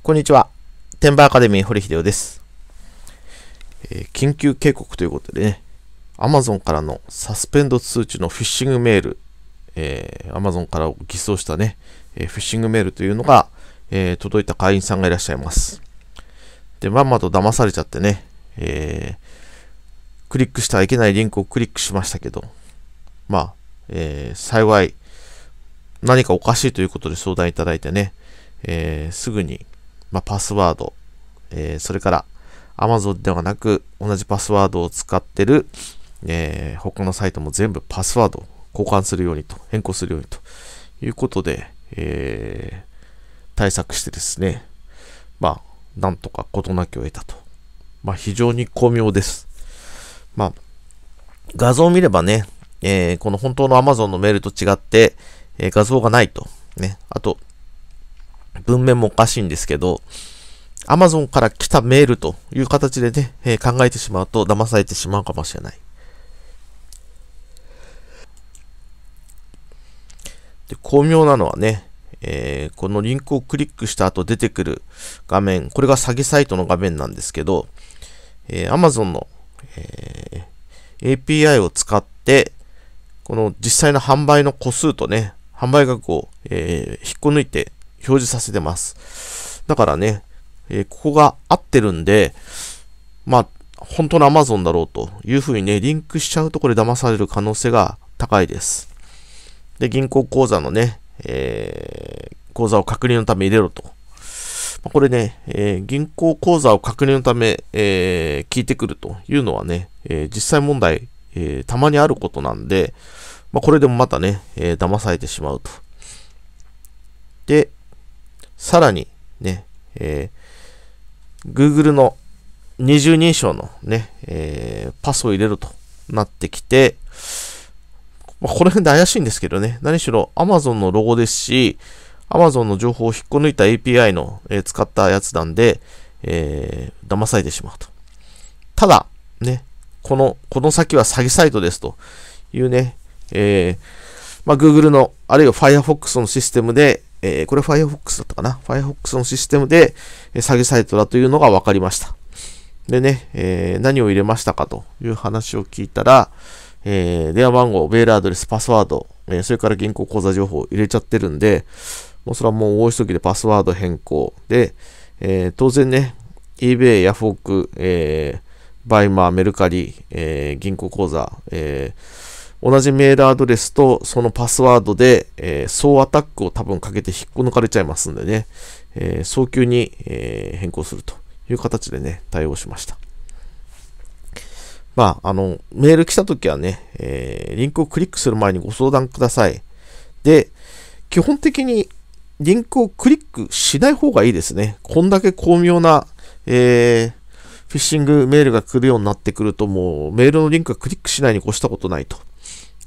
こんにちは。天馬アカデミー堀秀夫です、えー、緊急警告ということでね、Amazon からのサスペンド通知のフィッシングメール、えー、Amazon から偽装したね、えー、フィッシングメールというのが、えー、届いた会員さんがいらっしゃいます。で、まんまと騙されちゃってね、えー、クリックしてはいけないリンクをクリックしましたけど、まあ、えー、幸い、何かおかしいということで相談いただいてね、えー、すぐにまあ、パスワード、えー、それから Amazon ではなく同じパスワードを使ってる、えー、他のサイトも全部パスワードを交換するようにと、変更するようにということで、えー、対策してですね、まあ、なんとか事なきを得たと。まあ、非常に巧妙です。まあ、画像を見ればね、えー、この本当の Amazon のメールと違って、えー、画像がないと。ね。あと、文面もおかしいんですけど、アマゾンから来たメールという形でね、えー、考えてしまうと騙されてしまうかもしれない。で、巧妙なのはね、えー、このリンクをクリックした後出てくる画面、これが詐欺サイトの画面なんですけど、えー、Amazon の、えー、API を使って、この実際の販売の個数とね、販売額を、えー、引っこ抜いて表示させてます。だからね、えー、ここが合ってるんで、まあ、本当の Amazon だろうというふうにね、リンクしちゃうとこれ騙される可能性が高いです。で、銀行口座のね、えー、口座を確認のため入れろと。まあ、これね、えー、銀行口座を確認のため、えー、聞いてくるというのはね、えー、実際問題、えー、たまにあることなんで、まあ、これでもまたね、えー、騙されてしまうと。で、さらにね、えー、Google の二重認証のね、えー、パスを入れるとなってきて、まあ、この辺で怪しいんですけどね、何しろ Amazon のロゴですし、Amazon の情報を引っこ抜いた API の、えー、使ったやつなんで、えー、騙されてしまうと。ただ、ね、この、この先は詐欺サイトですというね、えー、まあ、Google の、あるいは Firefox のシステムで、えー、これ Firefox だったかな ?Firefox のシステムで詐欺サイトだというのが分かりました。でね、えー、何を入れましたかという話を聞いたら、えー、電話番号、メールアドレス、パスワード、えそれから銀行口座情報入れちゃってるんで、もうそれはもう大急ぎでパスワード変更で、え当然ね、eBay、ヤフオク、えバイマー、メルカリ、え銀行口座、えー同じメールアドレスとそのパスワードで、えー、総アタックを多分かけて引っこ抜かれちゃいますんでね、えー、早急に、えー、変更するという形でね、対応しました。まあ、あの、メール来た時はね、えー、リンクをクリックする前にご相談ください。で、基本的にリンクをクリックしない方がいいですね。こんだけ巧妙な、えー、フィッシングメールが来るようになってくると、もうメールのリンクがクリックしないに越したことないと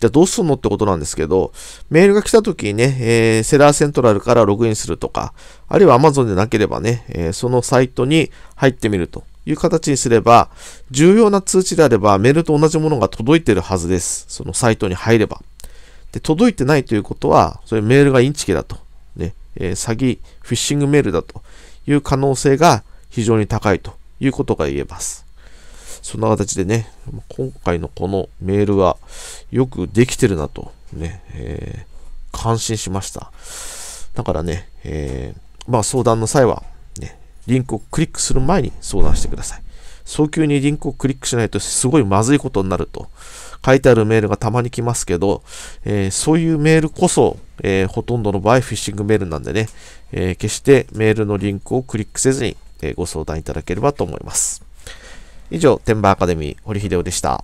じゃあどうすんのってことなんですけど、メールが来た時にね、えー、セラーセントラルからログインするとか、あるいは Amazon でなければね、えー、そのサイトに入ってみるという形にすれば、重要な通知であればメールと同じものが届いてるはずです。そのサイトに入れば。で、届いてないということは、それメールがインチキだと。ね、えー、詐欺、フィッシングメールだという可能性が非常に高いということが言えます。そんな形でね、今回のこのメールはよくできてるなと、ね、えー、感心しました。だからね、えー、まあ相談の際は、ね、リンクをクリックする前に相談してください。早急にリンクをクリックしないとすごいまずいことになると書いてあるメールがたまに来ますけど、えー、そういうメールこそ、えー、ほとんどの場合フィッシングメールなんでね、えー、決してメールのリンクをクリックせずに、えご相談いただければと思います。以上、テンバーアカデミー、堀秀夫でした。